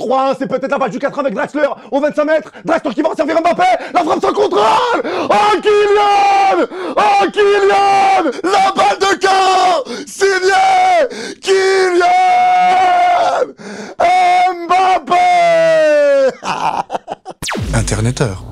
3 c'est peut-être la balle du 4 avec Draxler au 25 mètres. Draxler qui va servir Mbappé. La frappe sans contrôle. Oh Kylian Oh Kylian La balle de camp Signé Kylian Mbappé Interneteur.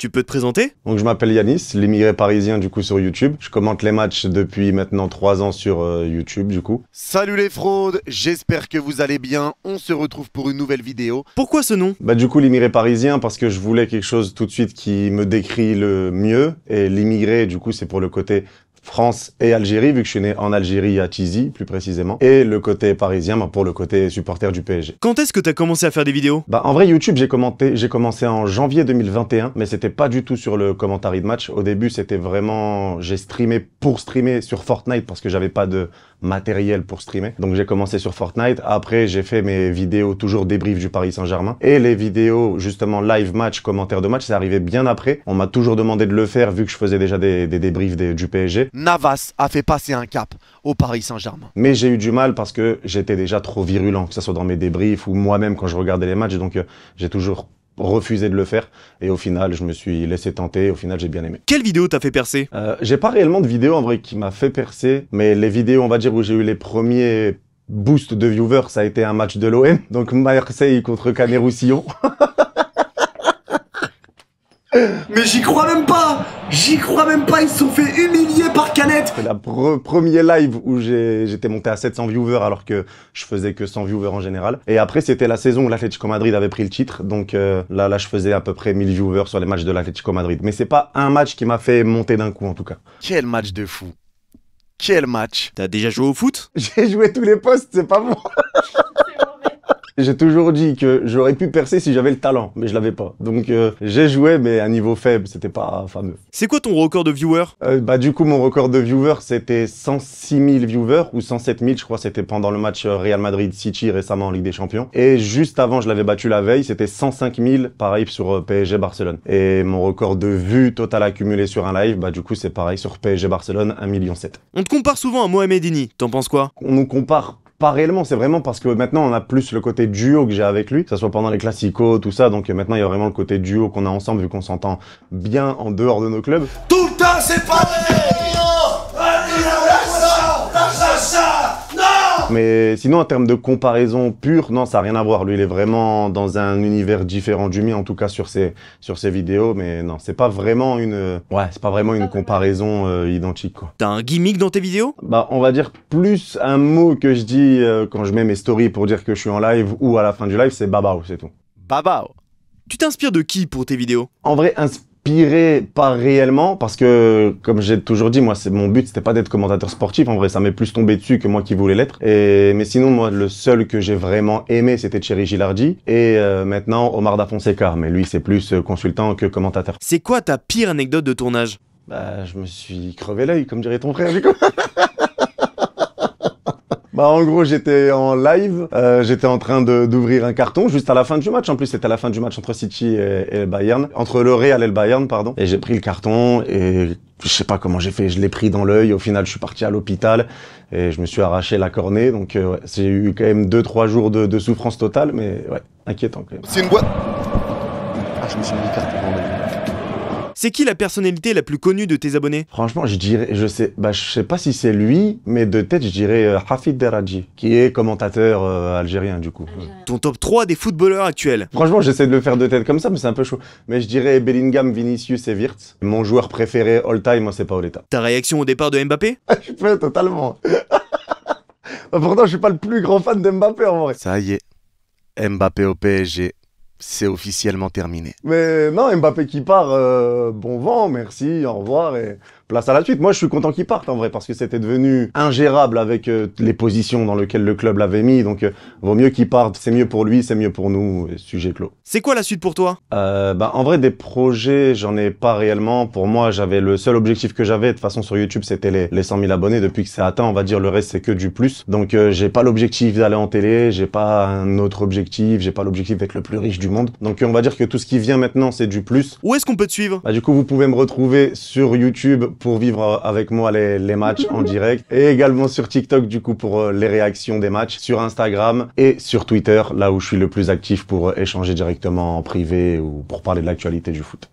Tu peux te présenter Donc je m'appelle Yanis, l'immigré parisien du coup sur YouTube. Je commente les matchs depuis maintenant 3 ans sur euh, YouTube du coup. Salut les fraudes, j'espère que vous allez bien. On se retrouve pour une nouvelle vidéo. Pourquoi ce nom Bah du coup l'immigré parisien parce que je voulais quelque chose tout de suite qui me décrit le mieux et l'immigré du coup c'est pour le côté France et Algérie, vu que je suis né en Algérie, à Tizi plus précisément, et le côté parisien bah, pour le côté supporter du PSG. Quand est-ce que tu as commencé à faire des vidéos Bah en vrai YouTube j'ai commenté, j'ai commencé en janvier 2021, mais c'était pas du tout sur le commentary de match. Au début c'était vraiment, j'ai streamé pour streamer sur Fortnite parce que j'avais pas de matériel pour streamer. Donc j'ai commencé sur Fortnite, après j'ai fait mes vidéos toujours débrief du Paris Saint-Germain, et les vidéos justement live match, commentaire de match, c'est arrivé bien après. On m'a toujours demandé de le faire vu que je faisais déjà des, débriefs du PSG. Navas a fait passer un cap au Paris Saint-Germain. Mais j'ai eu du mal parce que j'étais déjà trop virulent, que ce soit dans mes débriefs ou moi-même quand je regardais les matchs. Donc euh, j'ai toujours refusé de le faire et au final je me suis laissé tenter au final j'ai bien aimé. Quelle vidéo t'as fait percer euh, J'ai pas réellement de vidéo en vrai qui m'a fait percer mais les vidéos on va dire où j'ai eu les premiers boosts de viewers ça a été un match de l'OM donc Marseille contre Canet-Roussillon Mais j'y crois même pas J'y crois même pas, ils se sont fait humilier par Canette C'est la premier live où j'étais monté à 700 viewers alors que je faisais que 100 viewers en général. Et après, c'était la saison où l'Atletico Madrid avait pris le titre. Donc euh, là, là, je faisais à peu près 1000 viewers sur les matchs de l'Atletico Madrid. Mais c'est pas un match qui m'a fait monter d'un coup en tout cas. Quel match de fou Quel match T'as déjà joué au foot J'ai joué tous les postes, c'est pas bon J'ai toujours dit que j'aurais pu percer si j'avais le talent, mais je l'avais pas. Donc euh, j'ai joué, mais à niveau faible, c'était pas fameux. C'est quoi ton record de viewer euh, Bah du coup, mon record de viewers, c'était 106 000 viewers, ou 107 000, je crois, c'était pendant le match euh, Real Madrid-City récemment en Ligue des Champions. Et juste avant, je l'avais battu la veille, c'était 105 000, pareil, sur PSG Barcelone. Et mon record de vue total accumulé sur un live, bah du coup, c'est pareil, sur PSG Barcelone, 1 million. 7. On te compare souvent à Mohamed T'en penses quoi On nous compare pas réellement, c'est vraiment parce que maintenant on a plus le côté duo que j'ai avec lui, que ce soit pendant les classicos, tout ça, donc maintenant il y a vraiment le côté duo qu'on a ensemble vu qu'on s'entend bien en dehors de nos clubs. Tout le temps c'est pareil Mais sinon, en termes de comparaison pure, non, ça n'a rien à voir. Lui, il est vraiment dans un univers différent du mien, en tout cas sur ses, sur vidéos. Mais non, c'est pas vraiment une, c'est pas vraiment une comparaison euh, identique. T'as un gimmick dans tes vidéos Bah, on va dire plus un mot que je dis euh, quand je mets mes stories pour dire que je suis en live ou à la fin du live, c'est babao, c'est tout. Babao. Tu t'inspires de qui pour tes vidéos En vrai, inspire Piré, pas réellement, parce que, comme j'ai toujours dit, moi, c'est mon but, c'était pas d'être commentateur sportif. En vrai, ça m'est plus tombé dessus que moi qui voulais l'être. Et, mais sinon, moi, le seul que j'ai vraiment aimé, c'était Thierry Gilardi. Et euh, maintenant, Omar Da Mais lui, c'est plus euh, consultant que commentateur. C'est quoi ta pire anecdote de tournage? Bah, je me suis crevé l'œil, comme dirait ton frère, du coup. Bah, en gros j'étais en live, euh, j'étais en train d'ouvrir un carton juste à la fin du match. En plus c'était à la fin du match entre City et, le Bayern, entre le Real et le Bayern pardon. Et j'ai pris le carton et je sais pas comment j'ai fait, je l'ai pris dans l'œil. Au final, je suis parti à l'hôpital et je me suis arraché la cornée. Donc, euh, j'ai eu quand même deux, trois jours de, de, souffrance totale, mais ouais, inquiétant quand même. C'est une boîte. Ah, je me suis mis le c'est qui la personnalité la plus connue de tes abonnés Franchement, je dirais, je sais, bah, je sais pas si c'est lui, mais de tête, je dirais euh, Hafid Deradji, qui est commentateur euh, algérien du coup. Ton top 3 des footballeurs actuels Franchement, j'essaie de le faire de tête comme ça, mais c'est un peu chaud. Mais je dirais Bellingham, Vinicius et Wirtz. Mon joueur préféré all-time, c'est pas Paoletta. Ta réaction au départ de Mbappé Je peux totalement. Pourtant, je suis pas le plus grand fan d'Mbappé en vrai. Ça y est, Mbappé au PSG c'est officiellement terminé. Mais non, Mbappé qui part, euh, bon vent, merci, au revoir. Et place à la suite. Moi, je suis content qu'il parte en vrai parce que c'était devenu ingérable avec euh, les positions dans lesquelles le club l'avait mis. Donc, euh, vaut mieux qu'il parte. C'est mieux pour lui, c'est mieux pour nous. Sujet clos. C'est quoi la suite pour toi euh, Bah, en vrai, des projets, j'en ai pas réellement. Pour moi, j'avais le seul objectif que j'avais. De toute façon, sur YouTube, c'était les, les 100 000 abonnés. Depuis que c'est atteint, on va dire le reste, c'est que du plus. Donc, euh, j'ai pas l'objectif d'aller en télé. J'ai pas un autre objectif. J'ai pas l'objectif d'être le plus riche du monde. Donc, on va dire que tout ce qui vient maintenant, c'est du plus. Où est-ce qu'on peut te suivre Bah, du coup, vous pouvez me retrouver sur YouTube pour vivre euh, avec moi les, matchs en direct et également sur TikTok du coup pour euh, les réactions des matchs, sur Instagram et sur Twitter là où je suis le plus actif pour euh, échanger directement en privé ou pour parler de l'actualité du foot.